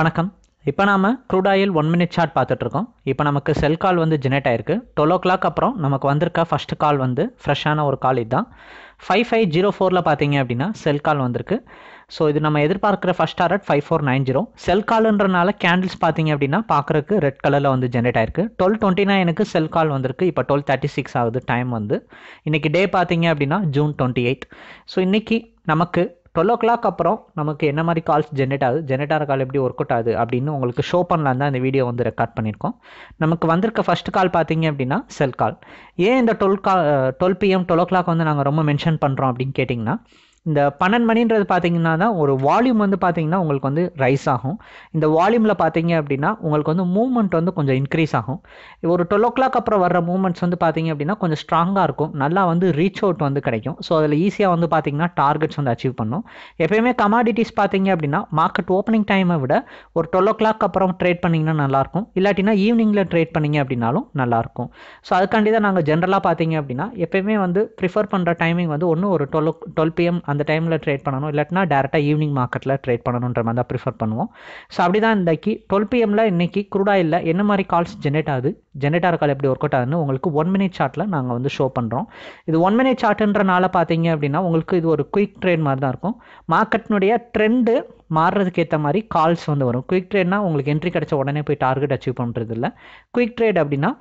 வணக்கம் இப்போ நாம் crude oil one minute chart பார்த்துட்ருக்கோம் இப்போ நமக்கு செல் கால் வந்து ஜெனரேட் ஆயிருக்கு டுவெல் ஓ கிளாக் அப்புறம் நமக்கு வந்திருக்க ஃபர்ஸ்ட் கால் வந்து ஃப்ரெஷ்ஷான ஒரு கால் இதுதான் ஃபைவ் ஃபைவ் ஜீரோ ஃபோரில் பார்த்தீங்க அப்படின்னா செல் கால் வந்திருக்கு ஸோ இது நம்ம எதிர்பார்க்குற first target five four nine zero sell கால்ன்றனால கேண்டில்ஸ் பார்த்தீங்க அப்படின்னா பார்க்குறக்கு ரெட் கலரில் வந்து ஜென்ரேட் ஆயிருக்கு டுவெல் டுவெண்ட்டி நைனுக்கு செல் கால் வந்திருக்கு இப்போ டுவெல் தேர்ட்டி சிக்ஸ் ஆகுது டைம் வந்து இன்றைக்கி டே பார்த்தீங்க அப்படின்னா ஜூன் டுவெண்ட்டி எயிட் ஸோ இன்றைக்கி நமக்கு டுவெல் ஓ கிளாக் அப்புறம் நமக்கு என்ன மாதிரி கால்ஸ் ஜென்ரேட் ஆகுது ஜென்ரேட் ஆகிற கால் எப்படி ஒர்க் அவுட் ஆகுது அப்படின்னு உங்களுக்கு ஷோ பண்ணலாம் தான் இந்த வீடியோ வந்து ரெக்கார்ட் பண்ணியிருக்கோம் நமக்கு வந்திருக்க ஃபஸ்ட் கால் பார்த்தீங்க அப்படின்னா செல் கால் ஏன் இந்த டுவெல் கா twelve PM twelve o'clock வந்து நாங்கள் ரொம்ப மென்ஷன் பண்ணுறோம் அப்படின்னு கேட்டிங்கன்னா இந்த பன்னெண்டு மணின்றது பார்த்தீங்கன்னா தான் ஒரு வால்யூம் வந்து பார்த்தீங்கன்னா உங்களுக்கு வந்து ரைஸ் ஆகும் இந்த வால்யூமில் பார்த்தீங்க அப்படின்னா உங்களுக்கு வந்து மூவ்மெண்ட் வந்து கொஞ்சம் இன்க்ரீஸ் ஆகும் ஒரு டுவெல் ஓ கிளாக் அப்புறம் வர மூவ்மெண்ட்ஸ் வந்து பார்த்தீங்க அப்படின்னா கொஞ்சம் ஸ்ட்ராங்காக இருக்கும் நல்லா வந்து ரீச் அவுட் வந்து கிடைக்கும் ஸோ அதில் ஈஸியாக வந்து பார்த்தீங்கன்னா டார்கெட்ஸ் வந்து அச்சீவ் பண்ணும் எப்பயுமே கமாடிட்டிஸ் பார்த்தீங்க அப்படின்னா மார்க்கெட் ஓப்பனிங் டைமை விட ஒரு டுவெல் ஓ கிளாக் அப்புறம் ட்ரேட் பண்ணிங்கன்னா நல்லாயிருக்கும் இல்லாட்டினா ஈவினிங்கில் ட்ரேட் பண்ணிங்க அப்படின்னாலும் நல்லாயிருக்கும் ஸோ அதுக்காண்டி தான் நாங்கள் ஜென்ரலாக பார்த்தீங்க அப்படின்னா எப்பயுமே வந்து ப்ரிஃபர் பண்ணுற டைமிங் வந்து ஒன்று ஒரு டுவெல் டுவெல் பிஎம் அந்த டைமில் ட்ரேட் பண்ணணும் இல்லாட்டினா டேரெக்டாக ஈவினிங் மார்க்கெட்டில் ட்ரேட் பண்ணணுன்ற மாதிரி தான் ப்ரிஃபர் பண்ணுவோம் ஸோ அப்படி தான் இன்றைக்கி டுவெல் பிஎம்மில் இன்றைக்கி இல்லை என்ன மாதிரி கால்ஸ் ஜென்ரேட் ஆகுது ஜென்ரேட் ஆகிற கால் எப்படி ஒர்க் அவுட் ஆகுதுன்னு உங்களுக்கு ஒன் மினிட் சார்ட்டில் நாங்கள் வந்து ஷோ பண்ணுறோம் இது ஒன் மினிட் சார்ட்டுன்றனால பார்த்தீங்க அப்படின்னா உங்களுக்கு இது ஒரு குயிக் ட்ரேட் மாதிரி தான் இருக்கும் மார்க்கெட்டினுடைய ட்ரெண்டு மாறுறதுக்கு ஏற்ற மாதிரி கால்ஸ் வந்து வரும் குயிக் ட்ரேட்னா உங்களுக்கு என்ட்ரி கிடச்ச உடனே போய் டார்கெட் அச்சீவ் பண்ணுறது இல்லை குயிக் ட்ரேட் அப்படின்னா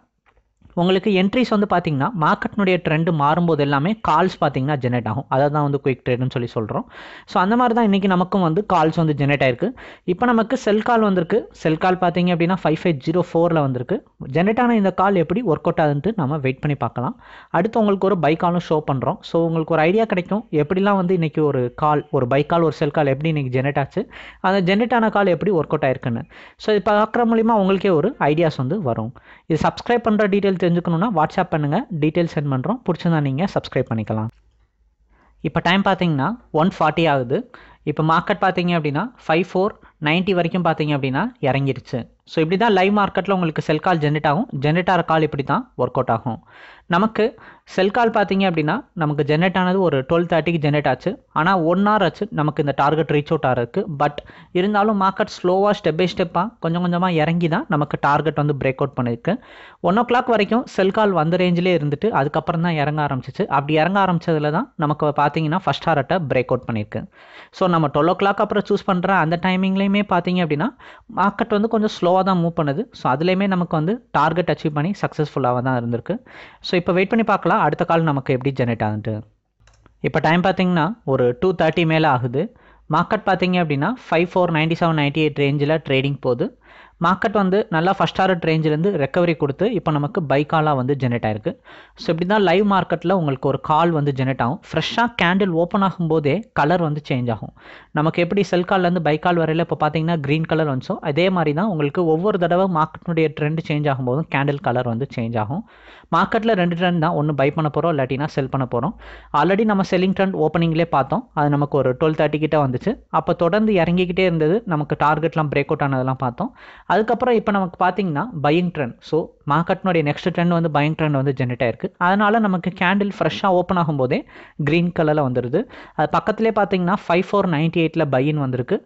உங்களுக்கு என்ட்ரிஸ் வந்து பார்த்தீங்கன்னா மார்க்கெட்னுடைய ட்ரெண்டு மாறும்போது எல்லாமே கால்ஸ் பார்த்தீங்கன்னா ஜெனரேட் ஆகும் அதை தான் வந்து குயிக் ட்ரேடுன்னு சொல்லி சொல்கிறோம் ஸோ அந்த மாதிரி தான் இன்றைக்கி நமக்கும் வந்து கால்ஸ் வந்து ஜெனரேட் ஆயிருக்கு இப்போ நமக்கு செல் கால் வந்திருக்கு செல் கால் பார்த்தீங்க அப்படின்னா ஃபைவ் ஃபைவ் ஜீரோ ஃபோரில் வந்திருக்கு ஜென்ரேட்டான ஆன இந்த கால் எப்படி ஒர்க் அவுட் ஆகுதுன்ட்டு நம்ம வெயிட் பண்ணி பார்க்கலாம் அடுத்து உங்களுக்கு ஒரு பை காலும் ஷோ பண்ணுறோம் ஸோ உங்களுக்கு ஒரு ஐடியா கிடைக்கும் எப்படிலாம் வந்து இன்றைக்கி ஒரு கால் ஒரு பை கால் ஒரு செல் கால் எப்படி இன்றைக்கி ஜென்ரேட் ஆச்சு அந்த ஜென்ரேட்டான ஆன கால் எப்படி ஒர்க் அவுட் ஆயிருக்குன்னு ஸோ இது பார்க்குற மூலிமா உங்களுக்கே ஒரு ஐடியாஸ் வந்து வரும் இது சப்ஸ்கிரைப் பண்ணுற டீட்டெயில் தெரிஞ்சுக்கணுன்னா வாட்ஸ்அப் பண்ணுங்கள் டீட்டெயில் சென்ட் பண்ணுறோம் பிடிச்சிருந்தா நீங்கள் சப்ஸ்கிரைப் பண்ணிக்கலாம் இப்போ டைம் பார்த்தீங்கன்னா ஒன் ஃபார்ட்டி ஆகுது இப்போ மார்க்கெட் பார்த்தீங்க அப்படின்னா ஃபைவ் ஃபோர் நைன்ட்டி வரைக்கும் பார்த்தீங்க அப்படின்னா இறங்கிடுச்சு ஸோ இப்படி தான் லைவ் மார்க்கெட்டில் உங்களுக்கு செல் கால் ஜென்ரேட் ஆகும் ஜென்ரேட் ஆகிற கால் இப்படி தான் ஒர்க் அவுட் ஆகும் நமக்கு செல் கால் பார்த்தீங்க அப்படின்னா நமக்கு ஜென்ரேட் ஆனது ஒரு டுவெல் தேர்ட்டிக்கு ஜென்ரேட் ஆச்சு ஆனால் ஒன் ஹவர் ஆச்சு நமக்கு இந்த டார்கெட் ரீச் அவுட் ஆகிறதுக்கு பட் இருந்தாலும் மார்க்கெட் ஸ்லோவாக ஸ்டெப் பை ஸ்டெப்பாக கொஞ்சம் கொஞ்சமாக இறங்கி தான் நமக்கு டார்கெட் வந்து பிரேக் அவுட் பண்ணியிருக்கு ஒன் ஓ கிளாக் வரைக்கும் செல் கால் வந்த ரேஞ்சிலே இருந்துட்டு அதுக்கப்புறம் தான் இறங்க ஆரம்பிச்சிச்சு அப்படி இறங்க ஆரம்பிச்சதுல தான் நமக்கு பார்த்தீங்கன்னா ஃபஸ்ட் ஹார்ட்டை பிரேக் அவுட் பண்ணியிருக்கு ஸோ நம்ம டுவெல் ஓ கிளாக் அப்புறம் சூஸ் பண்ணுற அந்த டைமிங்லேயும் அதுலேயுமே பார்த்தீங்க அப்படின்னா மார்க்கெட் வந்து கொஞ்சம் ஸ்லோவாக தான் மூவ் பண்ணுது ஸோ அதுலேயுமே நமக்கு வந்து டார்கெட் அச்சீவ் பண்ணி சக்ஸஸ்ஃபுல்லாக தான் இருந்திருக்கு ஸோ இப்போ வெயிட் பண்ணி பார்க்கலாம் அடுத்த கால் நமக்கு எப்படி ஜெனரேட் ஆகுது இப்போ டைம் பார்த்தீங்கன்னா ஒரு டூ தேர்ட்டி மேலே ஆகுது மார்க்கெட் பார்த்தீங்க அப்படின்னா five four ninety seven ninety eight ரேஞ்சில் ட்ரேடிங் போகுது மார்க்கெட் வந்து நல்லா ஃபஸ்ட் ஆர்ட் ரேஞ்சிலேருந்து ரெக்கவரி கொடுத்து இப்போ நமக்கு பை காலாக வந்து ஜெனரேட் ஆயிருக்கு ஸோ இப்படி தான் லைவ் மார்க்கெட்டில் உங்களுக்கு ஒரு கால் வந்து ஜெனரேட் ஆகும் ஃப்ரெஷ்ஷாக கேண்டில் ஓப்பன் ஆகும்போதே கலர் வந்து சேஞ்ச் ஆகும் நமக்கு எப்படி செல் கால்லேருந்து பை கால் வரையில் இப்போ பார்த்தீங்கன்னா க்ரீன் கலர் வந்துச்சோம் அதே மாதிரி தான் உங்களுக்கு ஒவ்வொரு தடவை மார்க்கெட்டினுடைய ட்ரெண்ட் சேஞ்ச் ஆகும்போதும் கேண்டில் கலர் வந்து சேஞ்ச் ஆகும் மார்க்கெட்டில் ரெண்டு ட்ரெண்ட் தான் ஒன்று பை பண்ண போகிறோம் இல்லாட்டினா செல் பண்ண போகிறோம் ஆல்ரெடி நம்ம செல்லிங் ட்ரெண்ட் ஓப்பனிங்லேயே பார்த்தோம் அது நமக்கு ஒரு டுவெல் தேர்ட்டி கிட்டே வந்துச்சு அப்போ தொடர்ந்து இறங்கிக்கிட்டே இருந்தது நமக்கு டார்கெட்லாம் பிரேக் அவுட் ஆனதெல்லாம் பார்த்தோம் அதுக்கப்புறம் இப்போ நமக்கு பார்த்தீங்கன்னா பையிங் ட்ரெண்ட் ஸோ மார்க்கெட்னுடைய நெக்ஸ்ட் ட்ரெண்ட் வந்து பையிங் ட்ரெண்ட் வந்து ஜென்ரேட் ஆயிருக்கு அதனால் நமக்கு கேண்டில் ஃப்ரெஷ்ஷாக ஓப்பன் ஆகும்போதே க்ரீன் கலரில் வந்துடுது அது பக்கத்துலேயே பார்த்தீங்கன்னா ஃபைவ் ஃபோர் நைன்ட்டி எயிட்டில் பையின் வந்திருக்கு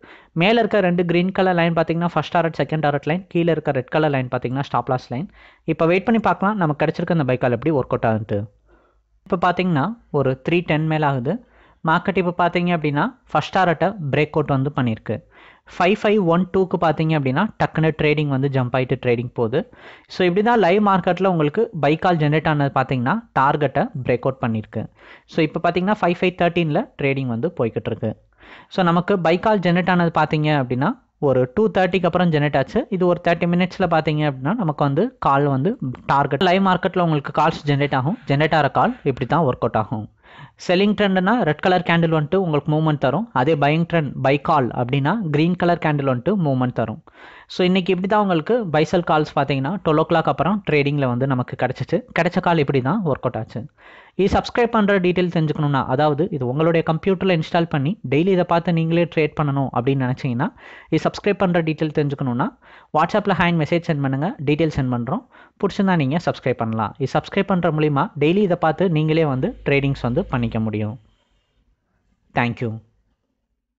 மேலே இருக்க ரெண்டு க்ரீன் கலர் லைன் பார்த்தீங்கன்னா first target second target line கீழே இருக்க ரெட் கலர் லைன் பார்த்தீங்கன்னா ஸ்டாப்லாஸ் லைன் இப்போ வெயிட் பண்ணி பார்க்கலாம் நமக்கு கிடச்சிருக்க அந்த பைக்கால் எப்படி ஒர்க் அவுட் ஆகுது இப்போ பார்த்தீங்கன்னா ஒரு த்ரீ டென் மேலே ஆகுது மார்க்கெட் இப்போ பார்த்தீங்க அப்படின்னா ஃபஸ்ட் ஆரட்டை பிரேக் அவுட் வந்து பண்ணியிருக்கு ஃபைவ் ஃபைவ் ஒன் டூக்கு பார்த்தீங்க அப்படின்னா டக்குன்னு ட்ரேடிங் வந்து ஜம்ப் ஆகிட்டு ட்ரேடிங் போகுது ஸோ இப்படி தான் லைவ் மார்க்கெட்டில் உங்களுக்கு பை கால் ஜென்ரேட் ஆனது பார்த்தீங்கன்னா டார்கெட்டை பிரேக் அவுட் பண்ணியிருக்கு ஸோ இப்போ பார்த்தீங்கன்னா ஃபைவ் ஃபைவ் தேர்ட்டீனில் ட்ரேடிங் வந்து போய்கிட்டு இருக்கு ஸோ நமக்கு பை கால் ஜென்ரேட் ஆனது பார்த்தீங்க அப்படின்னா ஒரு டூ தேர்ட்டிக்கு அப்புறம் ஜென்ரேட் ஆச்சு இது ஒரு தேர்ட்டி மினிட்ஸில் பார்த்தீங்க அப்படின்னா நமக்கு வந்து கால் வந்து டார்கெட் லைவ் மார்க்கெட்டில் உங்களுக்கு கால்ஸ் ஜென்ரேட் ஆகும் ஜென்ரேட் ஆகிற கால் இப்படி தான் ஒர்க் அவுட் ஆகும் செல்லிங் ட்ரெண்ட்னா ரெட் கலர் கேண்டில் வந்துட்டு உங்களுக்கு மூவ்மெண்ட் தரும் அதே பையிங் ட்ரெண்ட் பை கால் அப்படின்னா க்ரீன் கலர் கேண்டில் வந்துட்டு மூவ்மெண்ட் தரும் ஸோ இன்னைக்கு இப்படி தான் உங்களுக்கு பைசல் கால்ஸ் பார்த்தீங்கன்னா டுவெல் ஓ கிளாக் அப்புறம் ட்ரேடிங்கில் வந்து நமக்கு கிடச்சிச்சு கிடைச்ச கால் இப்படி தான் ஒர்க் அவுட் ஆச்சு இது சப்ஸ்கிரைப் பண்ணுற டீட்டெயில் தெரிஞ்சுக்கணும்னா அதாவது இது உங்களுடைய கம்ப்யூட்டரில் இன்ஸ்டால் பண்ணி டெய்லி இதை பார்த்து நீங்களே ட்ரேட் பண்ணணும் அப்படின்னு நினச்சிங்கன்னா இது சப்ஸ்கிரைப் பண்ணுற டீட்டெயில் தெரிஞ்சுக்கணும்னா வாட்ஸ்அப்பில் ஹேண்ட் மெசேஜ் சென்ட் பண்ணுங்கள் டீட்டெயில் சென்ட் பண்ணுறோம் பிடிச்சிருந்தா நீங்கள் சப்ஸ்கிரைப் பண்ணலாம் இது சப்ஸ்கிரைப் பண்ணுற மூலிமா டெய்லி இதை பார்த்து நீங்களே வந்து ட்ரேடிங்ஸ் வந்து பண்ணிக்க முடியும் தேங்க்யூ